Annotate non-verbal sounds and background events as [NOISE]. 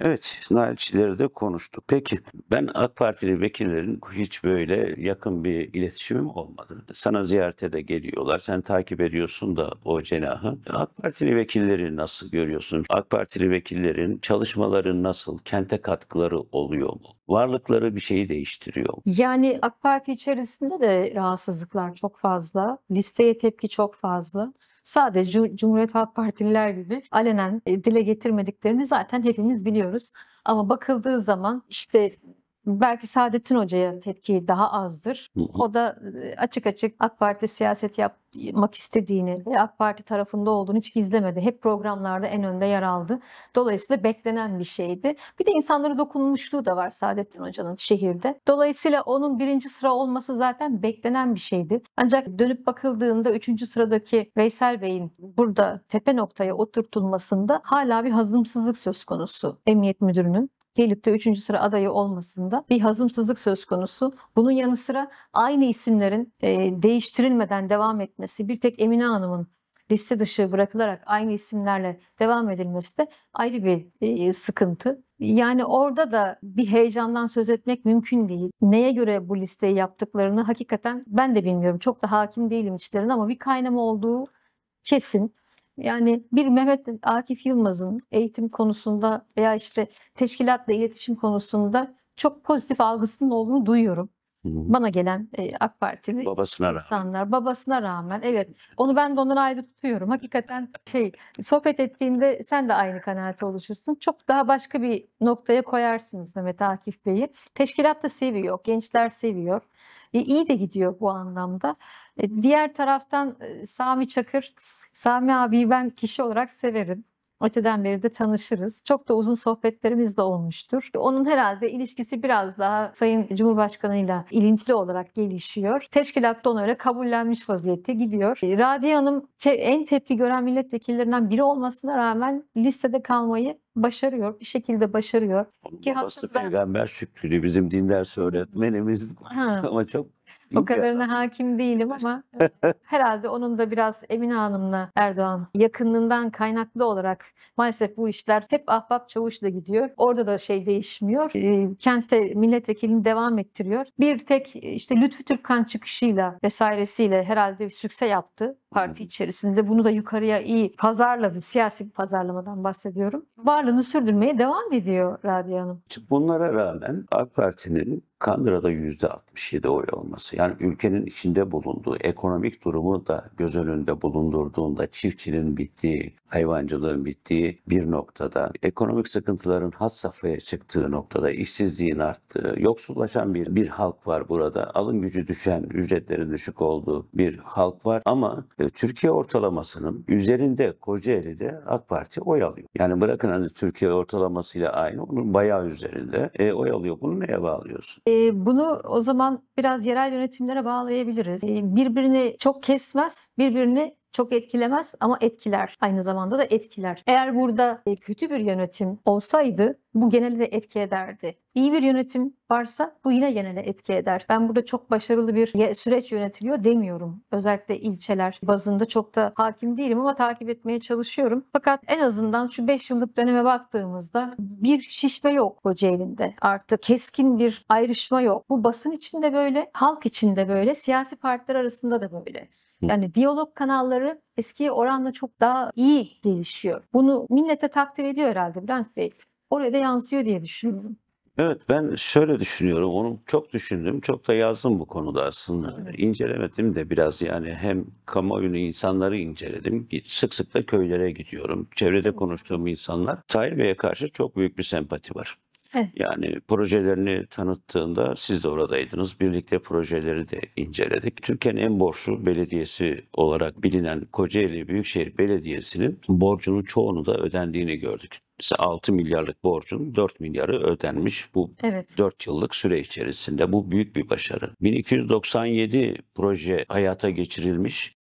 Evet, Nailçileri de konuştuk. Peki, ben AK Partili vekillerin hiç böyle yakın bir iletişimim olmadı. Sana ziyarete de geliyorlar, sen takip ediyorsun da o cenahı. AK Partili vekilleri nasıl görüyorsun? AK Partili vekillerin çalışmaları nasıl? Kente katkıları oluyor mu? Varlıkları bir şeyi değiştiriyor mu? Yani AK Parti içerisinde de rahatsızlıklar çok fazla. Listeye tepki çok fazla sadece Cumhuriyet Halk Partililer gibi alenen e, dile getirmediklerini zaten hepimiz biliyoruz. Ama bakıldığı zaman işte belki Saadettin Hoca'ya tepki daha azdır. O da e, açık açık AK Parti siyaset yapmak istediğini ve AK Parti tarafında olduğunu hiç gizlemedi. Hep programlarda en önde yer aldı. Dolayısıyla beklenen bir şeydi. Bir de insanlara dokunmuşluğu da var Saadettin Hoca'nın şehirde. Dolayısıyla onun birinci sıra olması zaten beklenen bir şeydi. Ancak dönüp bakıldığında üçüncü sıradaki Veysel Bey'in burada tepe noktaya oturtulmasında hala bir hazımsızlık söz konusu emniyet müdürünün gelip de 3. sıra adayı olmasında bir hazımsızlık söz konusu. Bunun yanı sıra aynı isimlerin e, değiştirilmeden devam etmesi, bir tek Emine Hanım'ın liste dışı bırakılarak aynı isimlerle devam edilmesi de ayrı bir e, sıkıntı. Yani orada da bir heyecandan söz etmek mümkün değil. Neye göre bu listeyi yaptıklarını hakikaten ben de bilmiyorum. Çok da hakim değilim içlerine ama bir kaynama olduğu kesin. Yani bir Mehmet Akif Yılmaz'ın eğitim konusunda veya işte teşkilatla iletişim konusunda çok pozitif algısının olduğunu duyuyorum. Bana gelen e, AK Partili babasına insanlar rağmen. babasına rağmen evet onu ben de ondan ayrı tutuyorum. Hakikaten şey sohbet ettiğinde sen de aynı kanaate oluşursun. Çok daha başka bir noktaya koyarsınız Mehmet Akif Bey'i. Teşkilat da seviyor, gençler seviyor. E, iyi de gidiyor bu anlamda. E, diğer taraftan e, Sami Çakır, Sami abi ben kişi olarak severim. Öteden beri de tanışırız. Çok da uzun sohbetlerimiz de olmuştur. Onun herhalde ilişkisi biraz daha Sayın Cumhurbaşkanı'yla ilintili olarak gelişiyor. Teşkilat da öyle kabullenmiş vaziyette gidiyor. E, Radiye Hanım en tepki gören milletvekillerinden biri olmasına rağmen listede kalmayı başarıyor. Bir şekilde başarıyor. Onun Ki babası ben... peygamber şükrülü bizim din ders öğretmenimiz. Ha. [LAUGHS] Ama çok o kadarına hakim değilim ama [LAUGHS] herhalde onun da biraz Emine Hanım'la Erdoğan yakınlığından kaynaklı olarak maalesef bu işler hep ahbap çavuşla gidiyor. Orada da şey değişmiyor. Ee, kentte milletvekilini devam ettiriyor. Bir tek işte Lütfü Türkkan çıkışıyla vesairesiyle herhalde bir sükse yaptı parti içerisinde. Bunu da yukarıya iyi pazarladı. Siyasi bir pazarlamadan bahsediyorum. Varlığını sürdürmeye devam ediyor Radya Hanım. Bunlara rağmen AK Parti'nin Kandıra'da yüzde 67 oy olması yani ülkenin içinde bulunduğu ekonomik durumu da göz önünde bulundurduğunda çiftçinin bittiği, hayvancılığın bittiği bir noktada, ekonomik sıkıntıların had safhaya çıktığı noktada, işsizliğin arttığı, yoksullaşan bir, bir halk var burada. Alım gücü düşen, ücretlerin düşük olduğu bir halk var ama e, Türkiye ortalamasının üzerinde Kocaeli'de AK Parti oy alıyor. Yani bırakın hani Türkiye ortalamasıyla aynı, onun bayağı üzerinde e, oy alıyor. Bunu neye bağlıyorsun? Bunu o zaman biraz yerel yönetimlere bağlayabiliriz. Birbirini çok kesmez, birbirini çok etkilemez ama etkiler. Aynı zamanda da etkiler. Eğer burada e, kötü bir yönetim olsaydı bu geneli de etki ederdi. İyi bir yönetim varsa bu yine genele etki eder. Ben burada çok başarılı bir süreç yönetiliyor demiyorum. Özellikle ilçeler bazında çok da hakim değilim ama takip etmeye çalışıyorum. Fakat en azından şu 5 yıllık döneme baktığımızda bir şişme yok Kocaeli'nde artık. Keskin bir ayrışma yok. Bu basın içinde böyle, halk içinde böyle, siyasi partiler arasında da böyle. Yani diyalog kanalları eski oranla çok daha iyi gelişiyor. Bunu millete takdir ediyor herhalde Bülent Bey. Oraya da yansıyor diye düşünüyorum. Evet ben şöyle düşünüyorum. Onu çok düşündüm. Çok da yazdım bu konuda aslında. Evet. İncelemedim de biraz yani hem kamuoyunu insanları inceledim. Sık sık da köylere gidiyorum. Çevrede konuştuğum insanlar Tahir Bey'e karşı çok büyük bir sempati var. Yani projelerini tanıttığında siz de oradaydınız. Birlikte projeleri de inceledik. Türkiye'nin en borçlu belediyesi olarak bilinen Kocaeli Büyükşehir Belediyesi'nin borcunun çoğunu da ödendiğini gördük. Mesela 6 milyarlık borcun 4 milyarı ödenmiş bu evet. 4 yıllık süre içerisinde. Bu büyük bir başarı. 1297 proje hayata geçirilmiş.